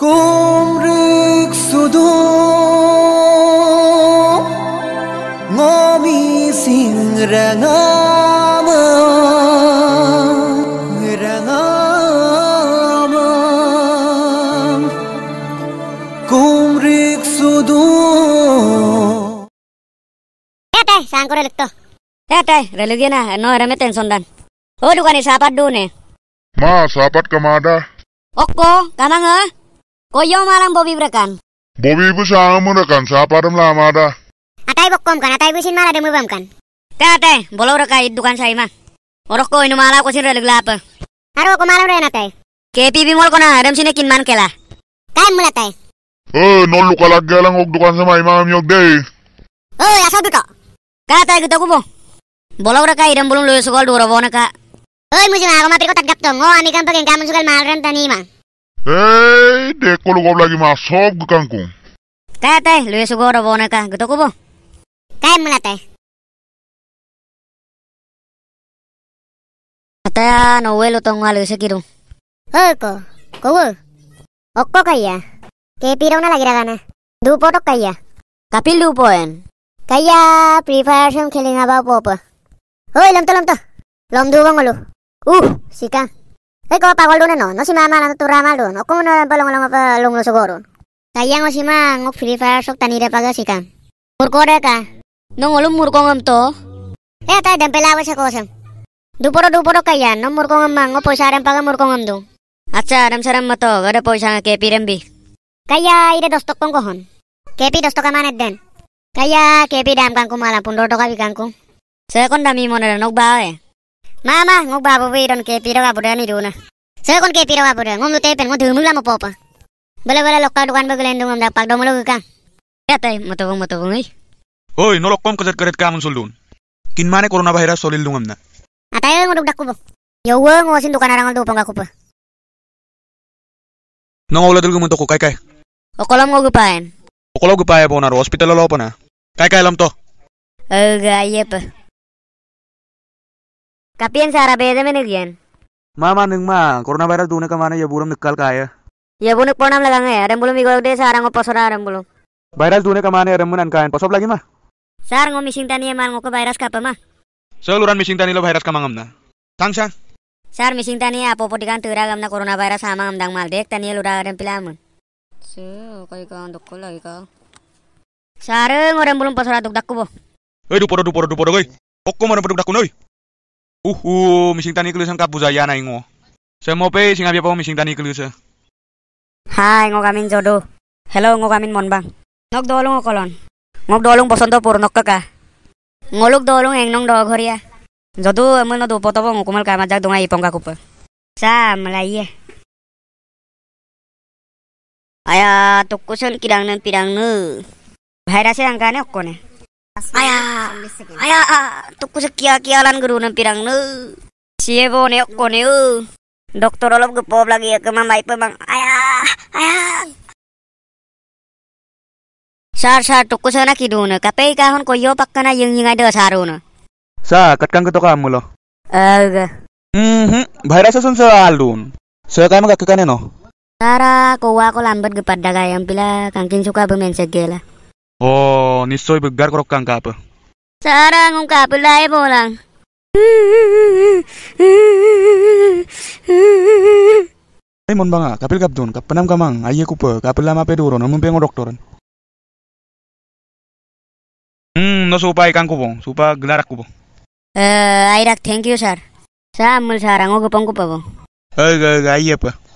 Kumrik sudu ngomi sing rangama rangama kumrik sudu Teteh, sang kore lekto. Teteh, religena no erame tension dan. Oh, dukani sapat dune. Ma, sapat kemana? Okko, kamang ha? Koyo malam Bobby Brekan. Bobby bu sang murakan sa param lama ada. Atai bokkom kan atai bisin malah demu bam kan. Teh bolo rekai dukan saya mah. Orok ko inu mala ko sin relig lapa. Eh. Aro ko malam rena teh. KPB mall ko na adam kin man kela. Kain mula teh. Eh nol luka lagi lang ok dukan sama imam yok deh. Eh asal ya duto. Kata gitu aku bo. Bolo rekai dan belum lu sugol dua bona ka. Eh mujung aku mampir ko tadgap tong. Oh amikan pagin kamu sugal malam renta mah. Hei, dek kalau gue lagi masuk gukangku. Teh teh, lu esu gue boneka, gitu kubo. Kain mula teh. Teh, novel lu tong ngalu sekiru. Hei ko, kubo. kaya, kepi rona lagi ragana. Du potok kaya. Kapil du Kaya, preparation kelinga bawa popo. Hei, lom to lom to. Lom du bangolo. Uh, sikang. Eko pa waldo na no, no si mama na tutura maldo, no kung na balong lang pa long lo sugoro. Sayang o si ma, ngok free fire sok tanira paga sika. Murko re ka. murko ngam to. Eh ta dan pelawa sa Duporo duporo kaya, no murko ngam mango po sarang paga murko ngam do. Acha, ram saram mato, gada po sa kepi rambi. Kaya ire dostok kong kohon. Kepi dostok amanet den. Kaya kepi dam kang kumala pundor toka bikang kong. Saya kon dami nok bae. Mama, ma ngok babu wi don ke piro ka budani duna. Sa kon ke piro ka budani ngom lute pen ngom mo popa. Bala bala lokal dukan bagelen dungam dak pak domolo ka. Etai motobong motobong ei. Oi no lokkom kaset karet kamun suldun. Kin mane corona bahira solil dungam na. Atai ngok dak kubo. Yawa ngok sin dukan arangal dupang ka kubo. Nang uladul gumuntok ko kai. kay. Okolam ngok gupain. Okolam gupain po na hospital lo po na. Kay kay lam to. Oh, Kapian sara beda menegian. Mama neng ma, corona eh. virus dua nih kemana ya burung nikal kaya. Ya burung ponam laganga ya, ada belum ikut deh sarang ngoposora ada belum. Viral tuh nih kemana ada menan kain, posop lagi mah. Sar ngom mising tani ya man ngoko virus kapa mah. Seluruhan missing tani lo virus kamangam na. Tang sa. Sar mising tani ya di kantor teragam na corona virus hamangam dang mal dek tani lo ada pilamun. Se, kau ikan dokol lagi kau. Sar ngorem belum posora duk dakku boh. Hei duporo duporo duporo goi. Okko mana duk dakku noi. Uhu, mising tani kelu sang kapu saya naik ngo. Saya mau pe, sing apa mising tani kelu se. Hai, ngo kamin jodoh. Hello, ngo kamin mon bang. Nok dolong ngo kolon. Ngok dolong bosan tuh purnok kaka. Ngoluk dolong eng nong dog horia. Jodoh, emang nado potong ngo kumal kama jag Sa, melayu. Ayah, tukusun kirang nen pirang nu. Bahaya okone. Aya, aya, tuku sekia kialan geruna pirang nu. Siapa neok kone u. Eh. Dokter olop gepob lagi ya ke mamai pemang. Aya, aya. Sar sar tuku sana kiduna, Kapei kahon koyo pakkana yang yang ada saruna. Sa, katkang ketok kamu loh. Aga. Mhm, bayar sa sun sa alun. So kayo magkakakane no? Tara, kau aku lambat gepada yang pila kangkin suka bumen segala. ও নিশ্চয়ই বিজ্ঞার করক কাঙ্কাপ সারাং কাপ লাই বলাং Ay mon banga kapil kap don kapenam kamang aye kupe kapil lama pe duro pengo doktoran. Hmm no supa ikan kubo supa gelarak kubo. Eh uh, airak thank you sir. Samul sarang ogo pangkupa bo. Ay ay ay apa.